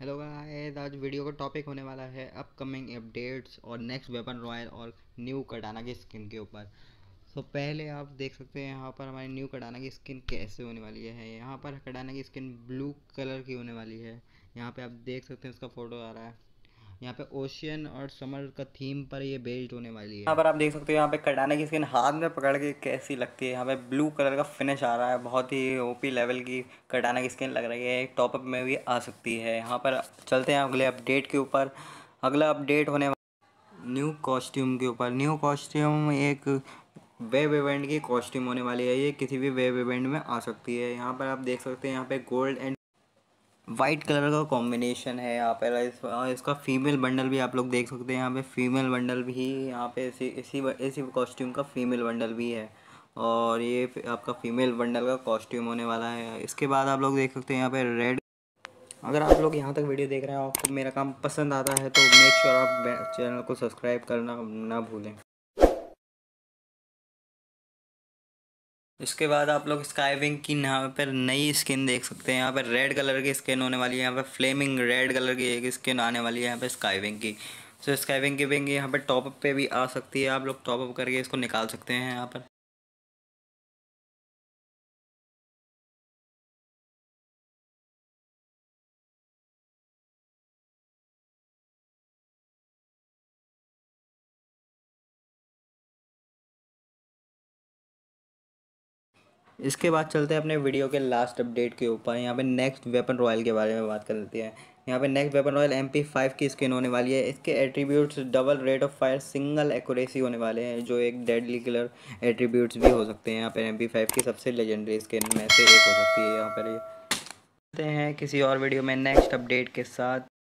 hello guys आज video का topic होने वाला है अपकमिंग अपडेट्स और नेक्स्ट वेपन रॉयल और न्यू कटाना की स्किन के ऊपर तो so, पहले आप देख सकते हैं यहाँ पर हमारी न्यू कटाना की स्किन कैसे होने वाली है यहाँ पर कटाना की स्किन ब्लू कलर की होने वाली है यहाँ पे आप देख सकते हैं उसका फ़ोटो आ रहा है यहाँ पे ओशियन और समर का थीम पर ये बेस्ड होने वाली है यहाँ पर आप देख सकते हो यहाँ पे कटाना की स्किन हाथ में पकड़ के कैसी लगती है यहाँ पे ब्लू कलर का फिनिश आ रहा है बहुत ही ओपी लेवल की कटाना की स्किन लग रही है टॉपअप में भी आ सकती है यहाँ पर चलते हैं अगले अपडेट के ऊपर अगला अपडेट होने न्यू कॉस्ट्यूम के ऊपर न्यू कॉस्ट्यूम एक वेब इवेंट की कॉस्ट्यूम होने वाली है ये किसी भी वेब इवेंट में आ सकती है यहाँ पर आप देख सकते हैं यहाँ पे गोल्ड एंड वाइट कलर का कॉम्बिनेशन है यहाँ पे इस, इसका फीमेल बंडल भी आप लोग देख सकते हैं यहाँ पे फीमेल बंडल भी यहाँ पे इसी इसी इसी कॉस्ट्यूम का फीमेल बंडल भी है और ये आपका फीमेल बंडल का कॉस्ट्यूम होने वाला है इसके बाद आप लोग देख सकते हैं यहाँ पे रेड अगर आप लोग यहाँ तक वीडियो देख रहे हो आपको मेरा काम पसंद आता है तो मेक श्योर sure आप चैनल को सब्सक्राइब करना ना भूलें इसके बाद आप लोग स्काई विंग की यहाँ पर नई स्किन देख सकते हैं यहाँ पर रेड कलर की स्किन होने वाली है यहाँ पर फ्लेमिंग रेड कलर की एक स्किन आने वाली है यहाँ पर स्काई विंग की सो स्काई विंग की विंग यहाँ पर टॉपअप पे भी आ सकती है आप लोग टॉपअप करके इसको निकाल सकते हैं यहाँ पर इसके बाद चलते हैं अपने वीडियो के लास्ट अपडेट के ऊपर यहाँ पे नेक्स्ट वेपन रॉयल के बारे में बात कर लेते हैं यहाँ पे next weapon royale M P five की स्किन होने वाली है इसके attributes double rate of fire single accuracy होने वाले हैं जो एक डेडली कलर एट्रीब्यूट्स भी हो सकते हैं यहाँ पर एम पी फाइव की सबसे लेजेंडरी स्किन में से एक हो सकती है यहाँ पर ये हैं किसी और वीडियो में नेक्स्ट अपडेट के साथ